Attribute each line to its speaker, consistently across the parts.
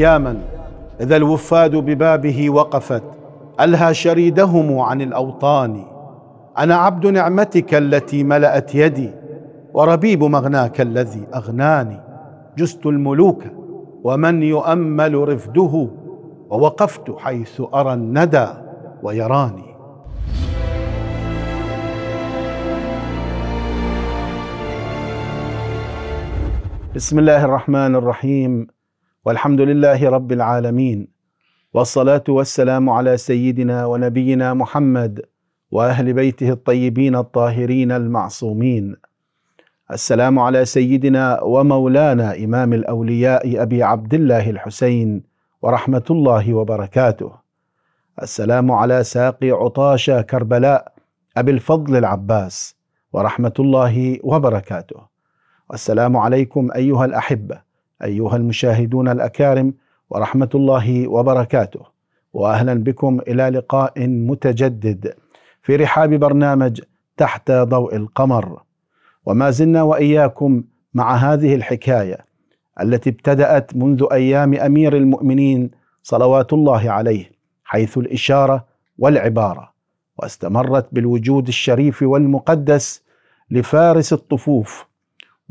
Speaker 1: يا من إذا الوفاد ببابه وقفت ألهى شريدهم عن الأوطان أنا عبد نعمتك التي ملأت يدي وربيب مغناك الذي أغناني جست الملوك ومن يؤمل رفده ووقفت حيث أرى الندى ويراني بسم الله الرحمن الرحيم والحمد لله رب العالمين والصلاة والسلام على سيدنا ونبينا محمد وأهل بيته الطيبين الطاهرين المعصومين السلام على سيدنا ومولانا إمام الأولياء أبي عبد الله الحسين ورحمة الله وبركاته السلام على ساقي عطاشة كربلاء أبي الفضل العباس ورحمة الله وبركاته والسلام عليكم أيها الأحبة ايها المشاهدون الاكارم ورحمه الله وبركاته واهلا بكم الى لقاء متجدد في رحاب برنامج تحت ضوء القمر وما زلنا واياكم مع هذه الحكايه التي ابتدات منذ ايام امير المؤمنين صلوات الله عليه حيث الاشاره والعباره واستمرت بالوجود الشريف والمقدس لفارس الطفوف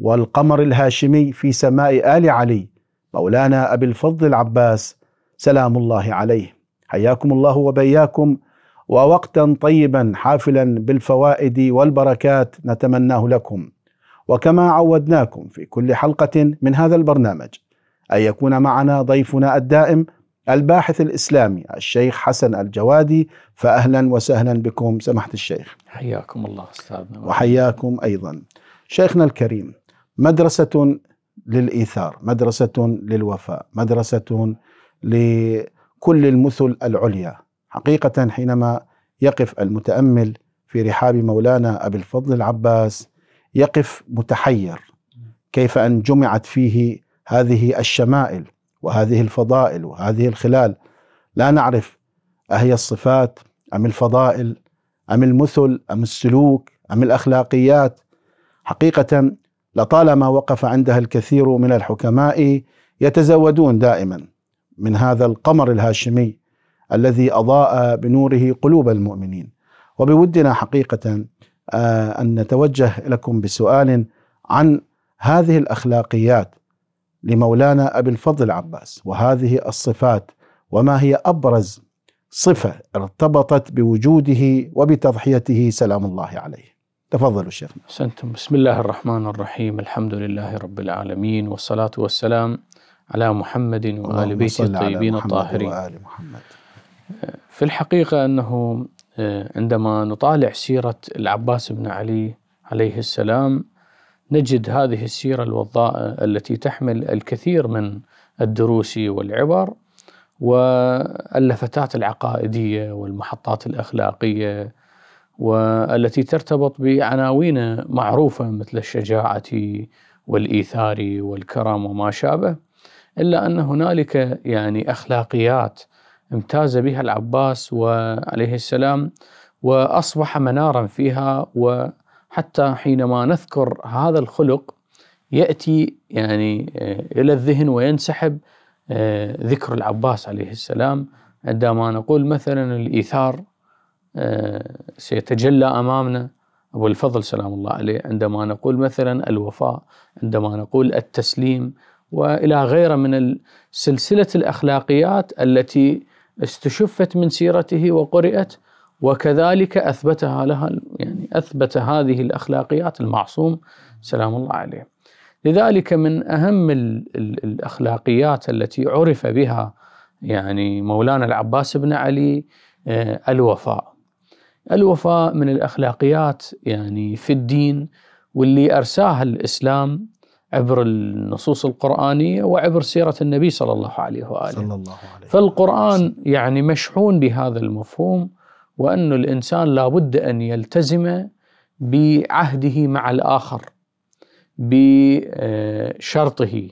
Speaker 1: والقمر الهاشمي في سماء آل علي مولانا أبي الفضل العباس سلام الله عليه حياكم الله وبياكم ووقتا طيبا حافلا بالفوائد والبركات نتمناه لكم وكما عودناكم في كل حلقة من هذا البرنامج أن يكون معنا ضيفنا الدائم الباحث الإسلامي الشيخ حسن الجوادي فأهلا وسهلا بكم سمحت الشيخ
Speaker 2: حياكم الله أستاذنا
Speaker 1: وحياكم أيضا شيخنا الكريم مدرسة للإيثار مدرسة للوفاء مدرسة لكل المثل العليا حقيقة حينما يقف المتأمل في رحاب مولانا أبي الفضل العباس يقف متحير كيف أن جمعت فيه هذه الشمائل وهذه الفضائل وهذه الخلال لا نعرف أهي الصفات أم الفضائل أم المثل أم السلوك أم الأخلاقيات حقيقة لطالما وقف عندها الكثير من الحكماء يتزودون دائما من هذا القمر الهاشمي الذي اضاء بنوره قلوب المؤمنين وبودنا حقيقه آه، ان نتوجه لكم بسؤال عن هذه الاخلاقيات لمولانا ابي الفضل العباس وهذه الصفات وما هي ابرز صفه ارتبطت بوجوده وبتضحيته سلام الله عليه تفضلوا شيخنا سنتم
Speaker 2: بسم الله الرحمن الرحيم الحمد لله رب العالمين والصلاة والسلام على محمد وآل بيت الطيبين الطاهرين وآل محمد آه، في الحقيقة أنه آه، عندما نطالع سيرة العباس بن علي عليه السلام نجد هذه السيرة الوضاء التي تحمل الكثير من الدروس والعبر واللفتات العقائدية والمحطات الأخلاقية والتي ترتبط بعناوين معروفه مثل الشجاعه والايثار والكرم وما شابه الا ان هنالك يعني اخلاقيات امتاز بها العباس وعليه السلام واصبح منارا فيها وحتى حينما نذكر هذا الخلق ياتي يعني آه، الى الذهن وينسحب آه، ذكر العباس عليه السلام عندما نقول مثلا الايثار آه، سيتجلى امامنا ابو الفضل سلام الله عليه عندما نقول مثلا الوفاء عندما نقول التسليم والى غيره من سلسله الاخلاقيات التي استشفت من سيرته وقرئت وكذلك اثبتها لها يعني اثبت هذه الاخلاقيات المعصوم سلام الله عليه. لذلك من اهم الاخلاقيات التي عرف بها يعني مولانا العباس بن علي آه، الوفاء الوفاء من الاخلاقيات يعني في الدين واللي ارساها الاسلام عبر النصوص القرآنية وعبر سيرة النبي صلى الله عليه وآله صلى الله عليه فالقرآن يعني مشحون بهذا المفهوم وأن الإنسان لابد أن يلتزم بعهده مع الآخر بشرطه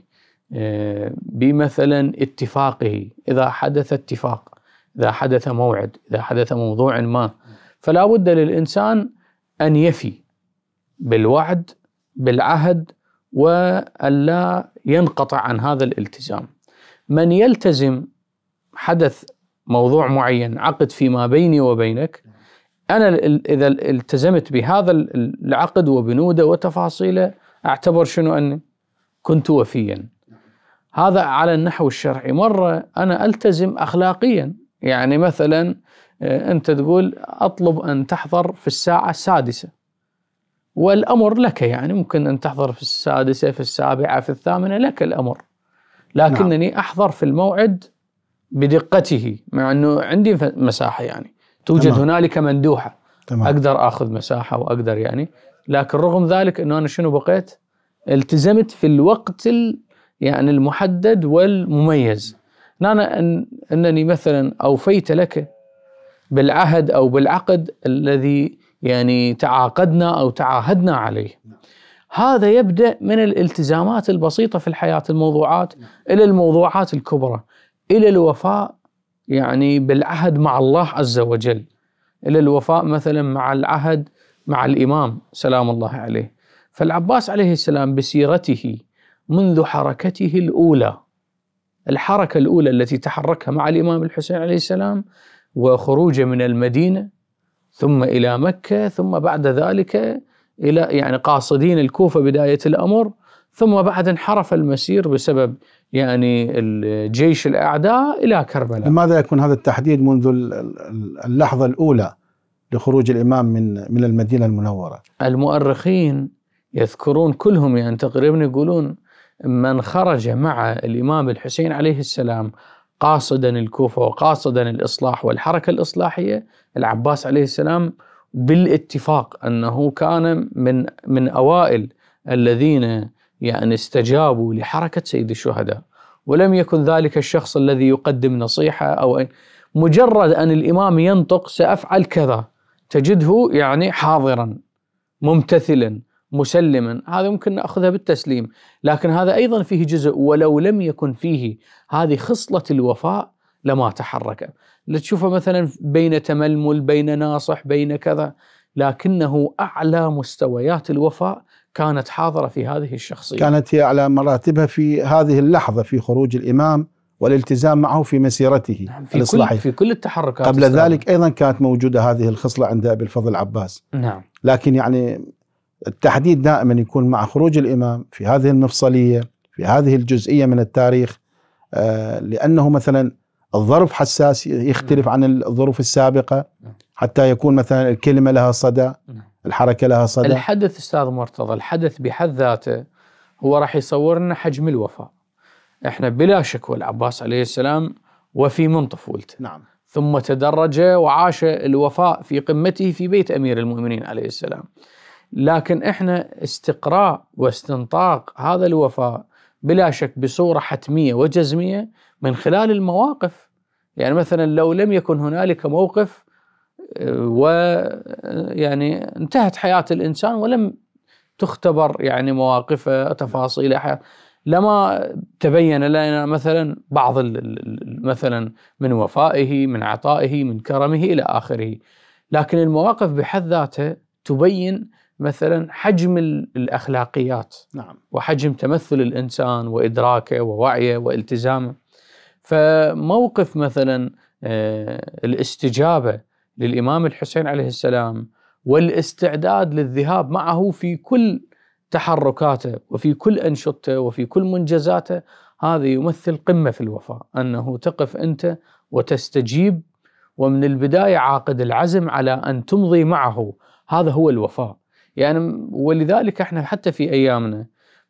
Speaker 2: بمثلا اتفاقه إذا حدث اتفاق إذا حدث موعد إذا حدث موضوع ما فلا بد للإنسان أن يفي بالوعد بالعهد وألا ينقطع عن هذا الالتزام من يلتزم حدث موضوع معين عقد فيما بيني وبينك أنا إذا التزمت بهذا العقد وبنوده وتفاصيله أعتبر شنو أني كنت وفيا هذا على النحو الشرعي مرة أنا ألتزم أخلاقيا يعني مثلا آه، أنت تقول أطلب أن تحضر في الساعة السادسة والأمر لك يعني ممكن أن تحضر في السادسة في السابعة في الثامنة لك الأمر لكنني نعم. أحضر في الموعد بدقته مع أنه عندي مساحة يعني توجد تمام. هنالك مندوحة تمام. أقدر أخذ مساحة وأقدر يعني لكن رغم ذلك أنه أنا شنو بقيت التزمت في الوقت يعني المحدد والمميز أنا أنني مثلا أوفيت لك بالعهد او بالعقد الذي يعني تعاقدنا او تعاهدنا عليه. هذا يبدا من الالتزامات البسيطه في الحياه الموضوعات الى الموضوعات الكبرى الى الوفاء يعني بالعهد مع الله عز وجل الى الوفاء مثلا مع العهد مع الامام سلام الله عليه. فالعباس عليه السلام بسيرته منذ حركته الاولى الحركه الاولى التي تحركها مع الامام الحسين عليه السلام وخروجه من المدينه ثم الى مكه ثم بعد ذلك الى يعني قاصدين الكوفه بدايه الامر ثم بعد انحرف المسير بسبب يعني الجيش الاعداء
Speaker 1: الى كربلاء. لماذا يكون هذا التحديد منذ اللحظه الاولى لخروج الامام من من المدينه المنوره؟
Speaker 2: المؤرخين يذكرون كلهم يعني تقريبا يقولون من خرج مع الامام الحسين عليه السلام قاصدا الكوفة وقاصدا الإصلاح والحركة الإصلاحية العباس عليه السلام بالاتفاق أنه كان من من أوائل الذين يعني استجابوا لحركة سيد الشهداء ولم يكن ذلك الشخص الذي يقدم نصيحة أو مجرد أن الإمام ينطق سأفعل كذا تجده يعني حاضرا ممتثلا مسلما هذا ممكن ناخذها بالتسليم لكن هذا ايضا فيه جزء ولو لم يكن فيه هذه خصله الوفاء لما تحرك تشوفه مثلا بين تململ بين ناصح بين كذا لكنه اعلى مستويات الوفاء كانت حاضره في هذه الشخصيه كانت
Speaker 1: هي على مراتبها في هذه اللحظه في خروج الامام والالتزام معه في مسيرته نعم في الإصلاحي كل في
Speaker 2: كل التحركات قبل ذلك
Speaker 1: أيضا كانت موجودة هذه الخصلة عند أبي الفضل العباس نعم لكن يعني التحديد دائما يكون مع خروج الامام في هذه المفصليه في هذه الجزئيه من التاريخ آه، لانه مثلا الظرف حساس يختلف نعم. عن الظروف السابقه حتى يكون مثلا الكلمه لها صدى نعم. الحركه لها صدى
Speaker 2: الحدث استاذ مرتضى الحدث بحد ذاته هو راح يصور لنا حجم الوفاء احنا بلا شك والعباس عليه السلام وفي من طفولته نعم ثم تدرج وعاش الوفاء في قمته في بيت امير المؤمنين عليه السلام لكن احنا استقراء واستنطاق هذا الوفاء بلا شك بصوره حتميه وجزميه من خلال المواقف يعني مثلا لو لم يكن هنالك موقف و يعني انتهت حياه الانسان ولم تختبر يعني مواقفه تفاصيل حياته لما تبين لنا مثلا بعض مثلا من وفائه من عطائه من كرمه الى اخره لكن المواقف بحد ذاتها تبين مثلا حجم الاخلاقيات نعم وحجم تمثل الانسان وادراكه ووعيه والتزامه فموقف مثلا آه، الاستجابه للامام الحسين عليه السلام والاستعداد للذهاب معه في كل تحركاته وفي كل انشطته وفي كل منجزاته هذا يمثل قمه في الوفاء انه تقف انت وتستجيب ومن البدايه عاقد العزم على ان تمضي معه هذا هو الوفاء يعني ولذلك احنا حتى في ايامنا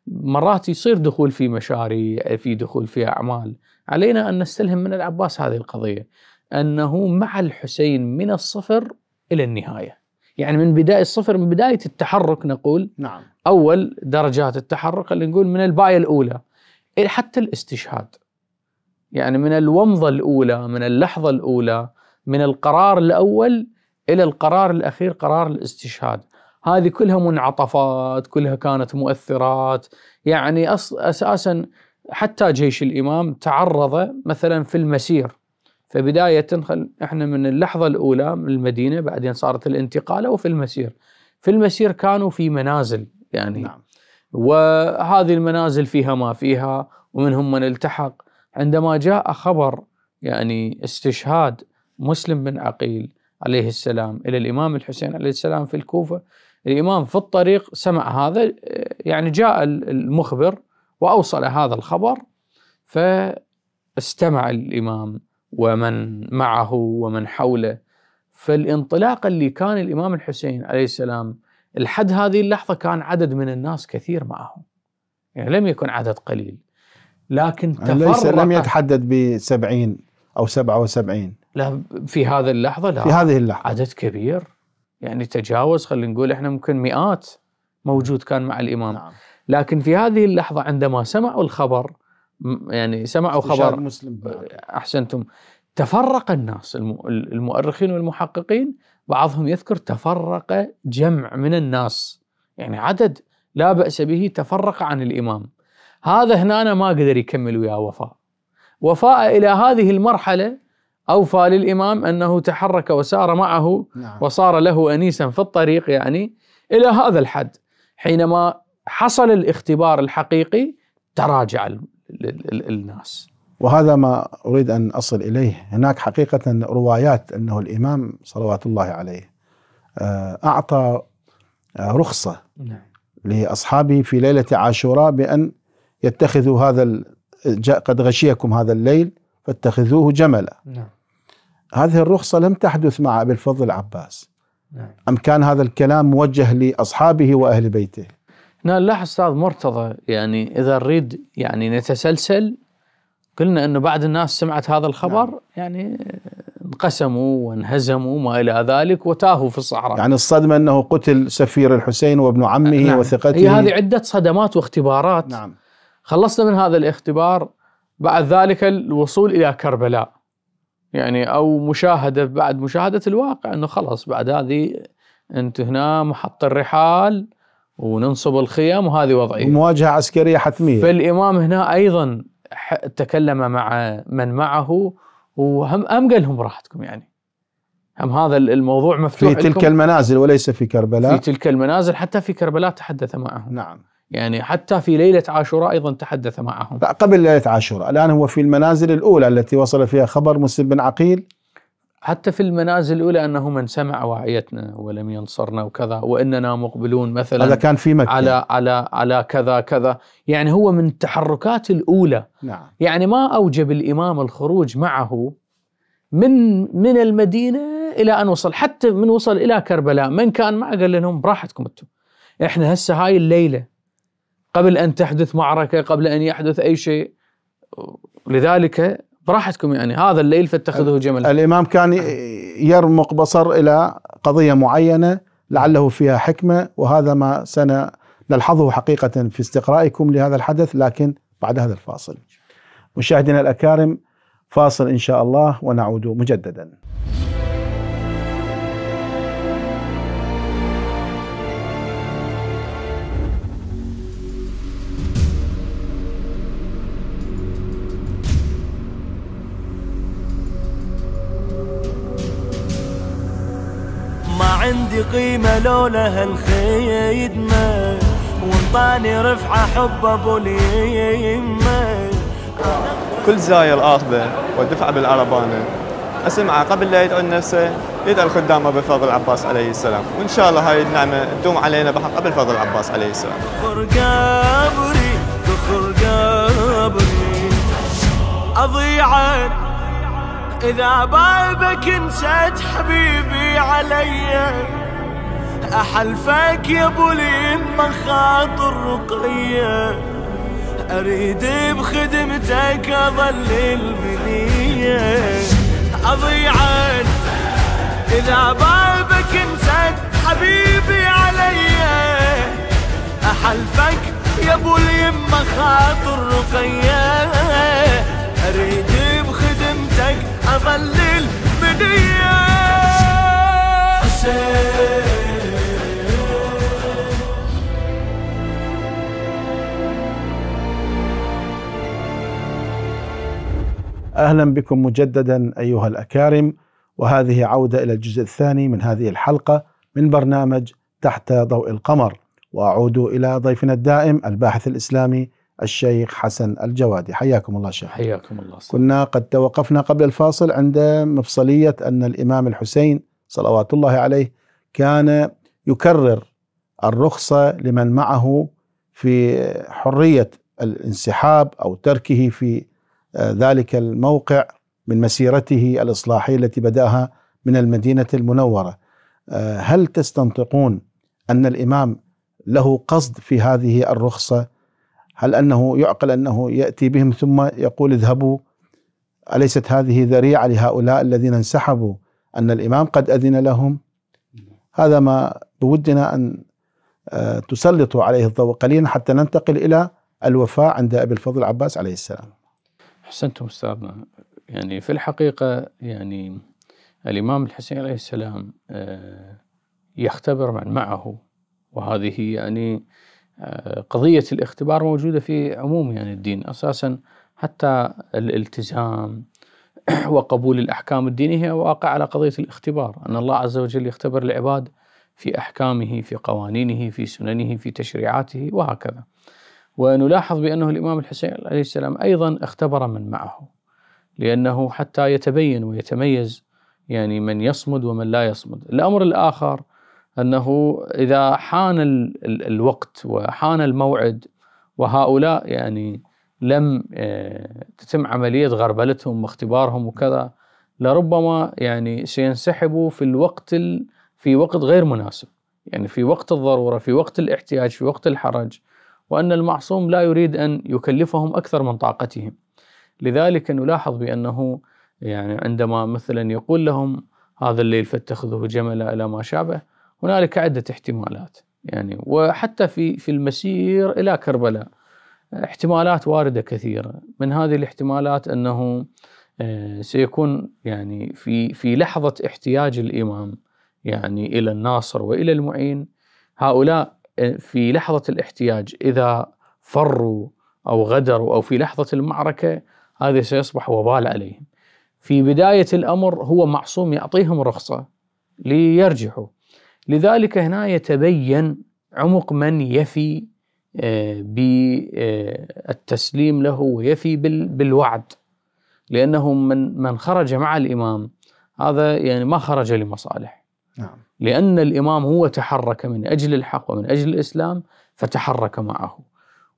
Speaker 2: مرات يصير دخول في مشاريع في دخول في اعمال علينا ان نستلهم من العباس هذه القضيه انه مع الحسين من الصفر الى النهايه يعني من بدايه الصفر من بدايه التحرك نقول نعم اول درجات التحرك اللي نقول من البايه الاولى حتى الاستشهاد يعني من الومضه الاولى من اللحظه الاولى من القرار الاول الى القرار الاخير قرار الاستشهاد هذه كلها منعطفات كلها كانت مؤثرات يعني اساسا حتى جيش الامام تعرض مثلا في المسير فبدايه احنا من اللحظه الاولى من المدينه بعدين صارت الانتقاله وفي المسير في المسير كانوا في منازل يعني نعم. وهذه المنازل فيها ما فيها ومنهم من التحق عندما جاء خبر يعني استشهاد مسلم بن عقيل عليه السلام الى الامام الحسين عليه السلام في الكوفه الإمام في الطريق سمع هذا يعني جاء المخبر وأوصل هذا الخبر فاستمع الإمام ومن معه ومن حوله فالانطلاق اللي كان الإمام الحسين عليه السلام لحد هذه اللحظة كان عدد من الناس كثير معه يعني لم يكن عدد قليل لكن تفرق يعني ليس لم
Speaker 1: يتحدد بسبعين أو سبعة وسبعين
Speaker 2: لا في هذه اللحظة لا في هذه
Speaker 1: اللحظة عدد كبير
Speaker 2: يعني تجاوز خلينا نقول احنا ممكن مئات موجود كان مع الامام نعم. لكن في هذه اللحظه عندما سمعوا الخبر يعني سمعوا خبر مسلم احسنتم تفرق الناس المؤرخين والمحققين بعضهم يذكر تفرق جمع من الناس يعني عدد لا بأس به تفرق عن الإمام هذا هنا أنا ما قدر يكمل وياه وفاء وفاء إلى هذه المرحلة أوفى للإمام أنه تحرك وسار معه نعم. وصار له أنيسا في الطريق يعني إلى هذا الحد حينما حصل الاختبار الحقيقي تراجع
Speaker 1: الناس وهذا ما أريد أن أصل إليه هناك حقيقة روايات أنه الإمام صلوات الله عليه آه، أعطى آه، رخصة نعم. لأصحابه في ليلة عاشوراء بأن يتخذوا هذا قد غشيكم هذا الليل فاتخذوه جملا نعم. هذه الرخصة لم تحدث مع أبي الفضل العباس نعم. أم كان هذا الكلام موجه لأصحابه وأهل بيته
Speaker 2: نلاحظ أستاذ مرتضى يعني إذا نريد يعني نتسلسل قلنا أنه بعد الناس سمعت هذا الخبر نعم. يعني
Speaker 1: انقسموا
Speaker 2: وانهزموا وما إلى ذلك وتاهوا في الصحراء
Speaker 1: يعني الصدمة أنه قتل سفير الحسين وابن عمه نعم. وثقته هي هذه
Speaker 2: عدة صدمات واختبارات نعم خلصنا من هذا الاختبار بعد ذلك الوصول إلى كربلاء يعني او مشاهده بعد مشاهده الواقع انه خلاص بعد هذه انت هنا محط الرحال وننصب الخيام وهذه وضعيه
Speaker 1: مواجهه عسكريه حتميه
Speaker 2: فالامام هنا ايضا تكلم مع من معه وهم ام قال لهم راحتكم يعني هم هذا الموضوع مفتوح في تلك
Speaker 1: المنازل وليس في كربلاء في
Speaker 2: تلك المنازل حتى في كربلاء تحدث معهم نعم يعني حتى في ليلة عاشوراء أيضا تحدث معهم
Speaker 1: قبل ليلة عاشوراء الآن هو في المنازل الأولى التي وصل فيها خبر مسلم بن عقيل
Speaker 2: حتى في المنازل الأولى أنه من سمع وعيتنا ولم ينصرنا وكذا وإننا مقبلون مثلا هذا كان في مكة على على على كذا كذا يعني هو من التحركات الأولى نعم يعني ما أوجب الإمام الخروج معه من من المدينة إلى أن وصل حتى من وصل إلى كربلاء من كان معه قال لهم براحتكم أنتم إحنا هسه هاي الليلة قبل أن تحدث معركة قبل أن يحدث أي شيء لذلك براحتكم يعني هذا الليل فاتخذه جملا
Speaker 1: الإمام كان يرمق بصر إلى قضية معينة لعله فيها حكمة وهذا ما سنلحظه حقيقة في استقرائكم لهذا الحدث لكن بعد هذا الفاصل مشاهدينا الأكارم فاصل إن شاء الله ونعود مجددا
Speaker 2: قيمة لولا هالخيدمة وانطاني رفعة حب ابو اليمة كل زاير اخذه ودفعه بالعربانة اسمعه قبل لا يدعو نفسه يدعو الخدامة بفضل العباس عليه السلام وان شاء الله هاي النعمة تدوم علينا بحق قبل فضل العباس عليه السلام
Speaker 1: فخر قبري فخر قبري إذا بابك نسيت حبيبي عليّ أحلفك يا ابو لين خاطر رقية أريد بخدمتك أظل البنيه أضيع إذا بابك انت حبيبي علي أحلفك يا ابو لين خاطر رقية أريد بخدمتك أظل البنيه حسين اهلا بكم مجددا ايها الاكارم وهذه عوده الى الجزء الثاني من هذه الحلقه من برنامج تحت ضوء القمر واعود الى ضيفنا الدائم الباحث الاسلامي الشيخ حسن الجوادي حياكم الله شيخ حياكم الله سلام. كنا قد توقفنا قبل الفاصل عند مفصليه ان الامام الحسين صلوات الله عليه كان يكرر الرخصه لمن معه في حريه الانسحاب او تركه في ذلك الموقع من مسيرته الإصلاحية التي بدأها من المدينة المنورة آه، هل تستنطقون أن الإمام له قصد في هذه الرخصة هل أنه يعقل أنه يأتي بهم ثم يقول اذهبوا أليست هذه ذريعة لهؤلاء الذين انسحبوا أن الإمام قد أذن لهم هذا ما بودنا أن آه، تسلطوا عليه الضوء قليلا حتى ننتقل إلى الوفاء عند أبي الفضل العباس عليه السلام احسنتم استاذنا
Speaker 2: يعني في الحقيقه يعني الامام الحسين عليه السلام آه، يختبر من معه وهذه يعني آه، قضيه الاختبار موجوده في عموم يعني الدين اساسا حتى الالتزام وقبول الاحكام الدينيه واقع على قضيه الاختبار ان الله عز وجل يختبر العباد في احكامه في قوانينه في سننه في تشريعاته وهكذا. ونلاحظ بأنه الإمام الحسين عليه السلام أيضا اختبر من معه لأنه حتى يتبين ويتميز يعني من يصمد ومن لا يصمد الأمر الآخر أنه إذا حان الوقت وحان الموعد وهؤلاء يعني لم آه، تتم عملية غربلتهم واختبارهم وكذا لربما يعني سينسحبوا في الوقت في وقت غير مناسب يعني في وقت الضرورة في وقت الاحتياج في وقت الحرج وأن المعصوم لا يريد أن يكلفهم أكثر من طاقتهم لذلك نلاحظ بأنه يعني عندما مثلا يقول لهم هذا الليل فاتخذه جملا إلى ما شابه هنالك عدة احتمالات يعني وحتى في في المسير إلى كربلاء احتمالات واردة كثيرة من هذه الاحتمالات أنه آه، سيكون يعني في في لحظة احتياج الإمام يعني إلى الناصر وإلى المعين هؤلاء في لحظة الاحتياج إذا فروا أو غدروا أو في لحظة المعركة هذا سيصبح وبال عليهم في بداية الأمر هو معصوم يعطيهم رخصة ليرجحوا لذلك هنا يتبين عمق من يفي آه، بالتسليم آه، له ويفي بالوعد لأنه من من خرج مع الإمام هذا يعني ما خرج لمصالح نعم لأن الإمام هو تحرك من أجل الحق ومن أجل الإسلام فتحرك معه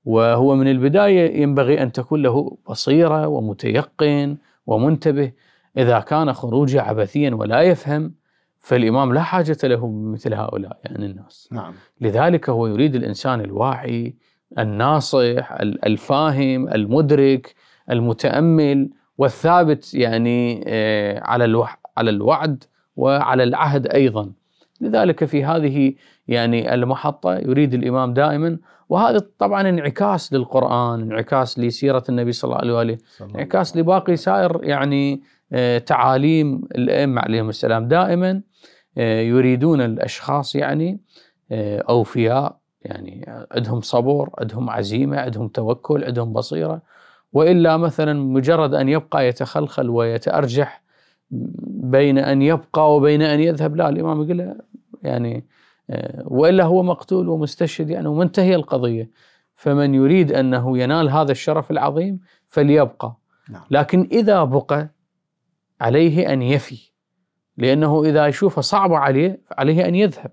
Speaker 2: وهو من البداية ينبغي أن تكون له بصيرة ومتيقن ومنتبه إذا كان خروجه عبثيا ولا يفهم فالإمام لا حاجة له بمثل هؤلاء يعني الناس نعم. لذلك هو يريد الإنسان الواعي الناصح الفاهم المدرك المتأمل والثابت يعني آه، على على الوعد وعلى العهد أيضا لذلك في هذه يعني المحطة يريد الإمام دائما وهذا طبعا انعكاس للقرآن انعكاس لسيرة النبي صلى الله عليه وآله انعكاس لباقي سائر يعني آه، تعاليم الأئمة عليهم السلام دائما آه، يريدون الأشخاص يعني آه، أوفياء يعني عندهم صبر عندهم عزيمة عندهم توكل عندهم بصيرة وإلا مثلا مجرد أن يبقى يتخلخل ويتأرجح بين أن يبقى وبين أن يذهب لا الإمام يقول له يعني آه، والا هو مقتول ومستشهد يعني ومنتهيه القضيه فمن يريد انه ينال هذا الشرف العظيم فليبقى نعم. لكن اذا بقى عليه ان يفي لانه اذا يشوف صعب عليه عليه ان يذهب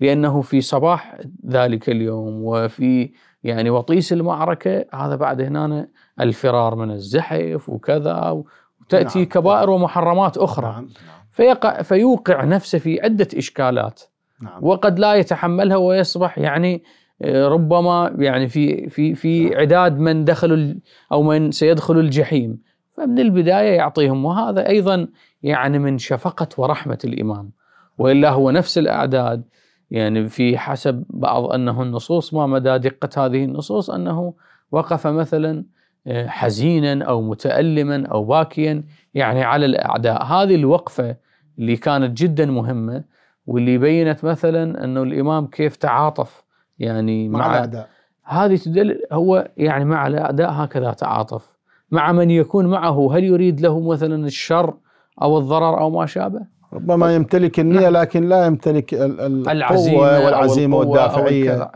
Speaker 2: لانه في صباح ذلك اليوم وفي يعني وطيس المعركه هذا بعد هنا الفرار من الزحف وكذا وتاتي نعم. كبائر ومحرمات اخرى نعم. نعم. فيقع فيوقع نفسه في عدة إشكالات نعم. وقد لا يتحملها ويصبح يعني آه، ربما يعني في في في نعم. عداد من دخلوا او من سيدخل الجحيم فمن البدايه يعطيهم وهذا ايضا يعني من شفقه ورحمه الامام والا هو نفس الاعداد يعني في حسب بعض انه النصوص ما مدى دقه هذه النصوص انه وقف مثلا آه، حزينا او متالما او باكيا يعني على الاعداء هذه الوقفه اللي كانت جدا مهمه واللي بينت مثلا انه الامام كيف تعاطف يعني مع, مع الاعداء هذه تدل هو يعني مع الاعداء هكذا تعاطف مع من يكون معه هل يريد له مثلا الشر او الضرر او ما شابه
Speaker 1: ربما يمتلك نعم. النية لكن لا يمتلك القوة والعزيمة والدافعية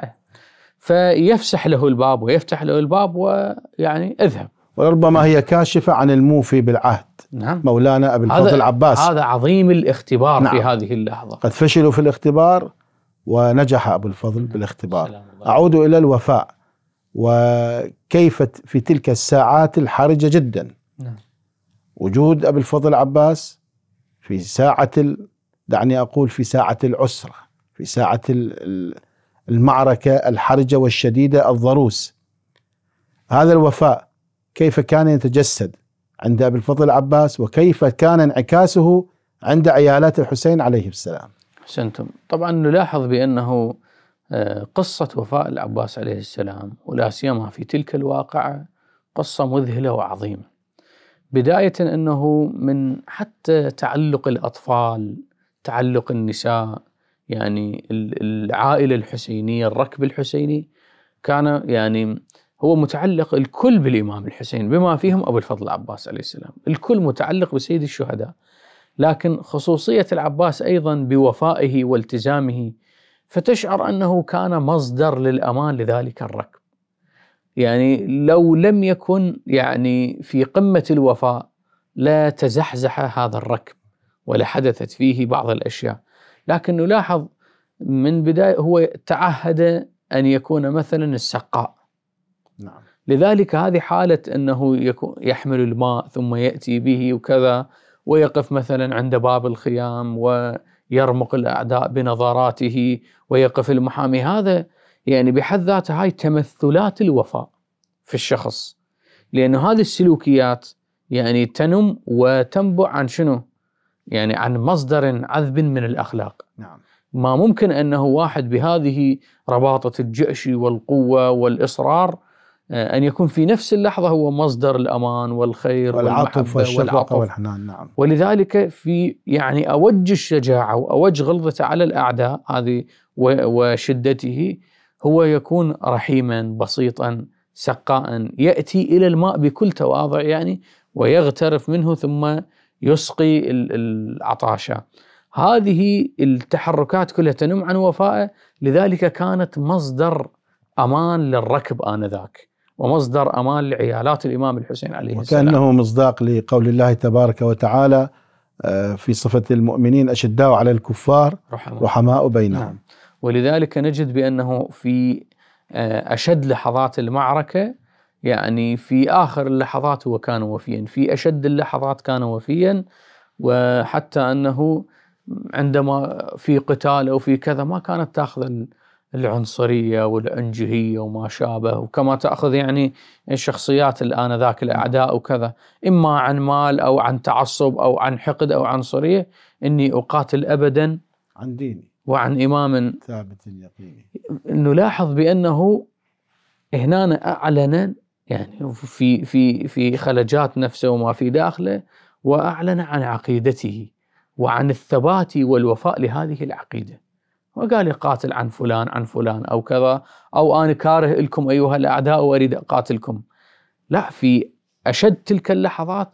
Speaker 2: فيفسح له الباب ويفتح له الباب ويعني
Speaker 1: اذهب وربما هي كاشفة عن الموفي بالعهد نعم. مولانا أبي الفضل العباس هذا
Speaker 2: عظيم الاختبار نعم. في هذه اللحظة
Speaker 1: قد فشلوا في الاختبار ونجح أبو الفضل نعم. بالاختبار أعود إلى الوفاء وكيف في تلك الساعات الحرجة جدا نعم. وجود أبي الفضل العباس في ساعة ال... دعني أقول في ساعة العسرة في ساعة ال... المعركة الحرجة والشديدة الضروس هذا الوفاء كيف كان يتجسد عند ابي الفضل العباس وكيف كان انعكاسه عند عيالات الحسين عليه السلام. احسنتم،
Speaker 2: طبعا نلاحظ بانه آه، قصه وفاء العباس عليه السلام ولا سيما في تلك الواقعه قصه مذهله وعظيمه. بدايه انه من حتى تعلق الاطفال، تعلق النساء، يعني العائله الحسينيه، الركب الحسيني كان يعني هو متعلق الكل بالإمام الحسين بما فيهم أبو الفضل العباس عليه السلام الكل متعلق بسيد الشهداء لكن خصوصية العباس أيضا بوفائه والتزامه فتشعر أنه كان مصدر للأمان لذلك الركب يعني لو لم يكن يعني في قمة الوفاء لا تزحزح هذا الركب ولا حدثت فيه بعض الأشياء لكن نلاحظ من بداية هو تعهد أن يكون مثلا السقاء نعم. لذلك هذه حالة أنه يحمل الماء ثم يأتي به وكذا ويقف مثلا عند باب الخيام ويرمق الأعداء بنظراته ويقف المحامي هذا يعني بحد ذاته هاي تمثلات الوفاء في الشخص لأنه هذه السلوكيات يعني تنم وتنبع عن شنو؟ يعني عن مصدر عذب من الأخلاق نعم. ما ممكن أنه واحد بهذه رباطة الجأش والقوة والإصرار آه، أن يكون في نفس اللحظة هو مصدر الأمان والخير والعطف والشفقة والحنان نعم ولذلك في يعني أوج الشجاعة وأوج غلظته على الأعداء هذه وشدته هو يكون رحيما بسيطا سقاء يأتي إلى الماء بكل تواضع يعني ويغترف منه ثم يسقي العطاشة هذه التحركات كلها تنم عن وفائه لذلك كانت مصدر امان للركب انذاك ومصدر امان لعيالات الامام الحسين عليه وكأنه
Speaker 1: السلام وكانه مصداق لقول الله تبارك وتعالى آه، في صفه المؤمنين اشداء على الكفار رحماء, رحماء بينهم نعم.
Speaker 2: ولذلك نجد بانه في آه، اشد لحظات المعركه يعني في اخر اللحظات هو كان وفيا، في اشد اللحظات كان وفيا وحتى انه عندما في قتال او في كذا ما كانت تاخذ العنصرية والأنجهية وما شابه وكما تأخذ يعني الشخصيات ذاك الأعداء وكذا إما عن مال أو عن تعصب أو عن حقد أو عنصرية إني أقاتل أبدا عن ديني وعن إمام
Speaker 1: ثابت يقيني
Speaker 2: نلاحظ بأنه هنا أعلن يعني في في في خلجات نفسه وما في داخله وأعلن عن عقيدته وعن الثبات والوفاء لهذه العقيده. وقال يقاتل عن فلان عن فلان أو كذا أو أنا كاره لكم أيها الأعداء وأريد أقاتلكم لا في أشد تلك اللحظات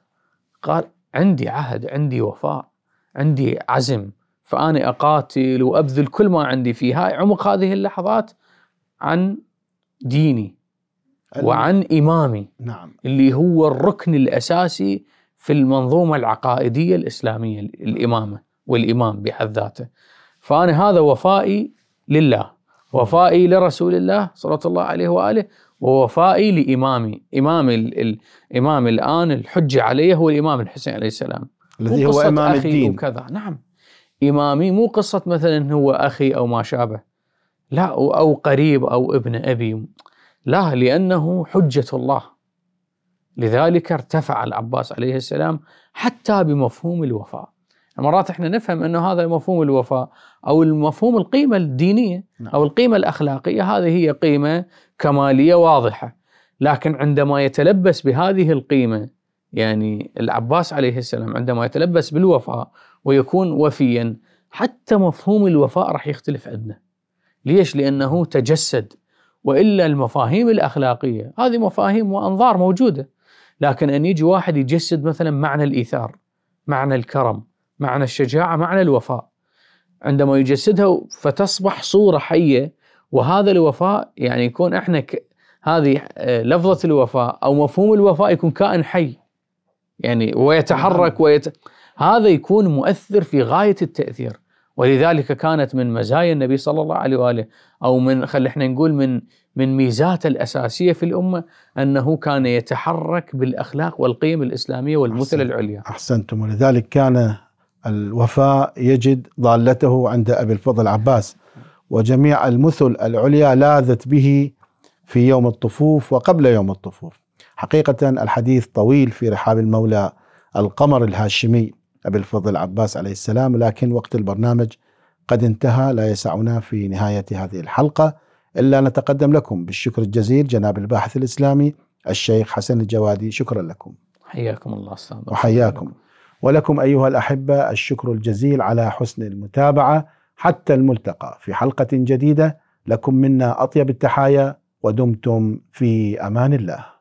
Speaker 2: قال عندي عهد عندي وفاء عندي عزم فأنا أقاتل وأبذل كل ما عندي هاي عمق هذه اللحظات عن ديني وعن إمامي نعم. اللي هو الركن الأساسي في المنظومة العقائدية الإسلامية الإمامة والإمام بحد ذاته فأنا هذا وفائي لله وفائي لرسول الله صلى الله عليه وآله ووفائي لإمامي إمامي الإمام الآن الحجة عليه هو الإمام الحسين عليه السلام الذي هو إمام أخي الدين وكذا نعم إمامي مو قصة مثلا هو أخي أو ما شابه لا أو قريب أو ابن أبي لا لأنه حجة الله لذلك ارتفع العباس عليه السلام حتى بمفهوم الوفاء مرات احنا نفهم انه هذا مفهوم الوفاء او المفهوم القيمه الدينيه نعم. او القيمه الاخلاقيه هذه هي قيمه كماليه واضحه لكن عندما يتلبس بهذه القيمه يعني العباس عليه السلام عندما يتلبس بالوفاء ويكون وفيا حتى مفهوم الوفاء راح يختلف عندنا ليش؟ لأنه تجسد وإلا المفاهيم الأخلاقية هذه مفاهيم وأنظار موجودة لكن أن يجي واحد يجسد مثلا معنى الإيثار معنى الكرم معنى الشجاعة معنى الوفاء عندما يجسدها فتصبح صورة حية وهذا الوفاء يعني يكون احنا ك... هذه آه، لفظة الوفاء أو مفهوم الوفاء يكون كائن حي يعني ويتحرك نعم. ويت... هذا يكون مؤثر في غاية التأثير ولذلك كانت من مزايا النبي صلى الله عليه واله او من خلي احنا نقول من من ميزاته الاساسيه في الامه انه كان يتحرك بالاخلاق والقيم الاسلاميه والمثل أحسن العليا.
Speaker 1: احسنتم ولذلك كان الوفاء يجد ضالته عند أبي الفضل عباس وجميع المثل العليا لاذت به في يوم الطفوف وقبل يوم الطفوف حقيقة الحديث طويل في رحاب المولى القمر الهاشمي أبي الفضل عباس عليه السلام لكن وقت البرنامج قد انتهى لا يسعنا في نهاية هذه الحلقة إلا نتقدم لكم بالشكر الجزيل جناب الباحث الإسلامي الشيخ حسن الجوادي شكرا لكم
Speaker 2: حياكم الله أستاذ
Speaker 1: وحياكم ولكم أيها الأحبة الشكر الجزيل على حسن المتابعة حتى الملتقى في حلقة جديدة لكم منا أطيب التحايا ودمتم في أمان الله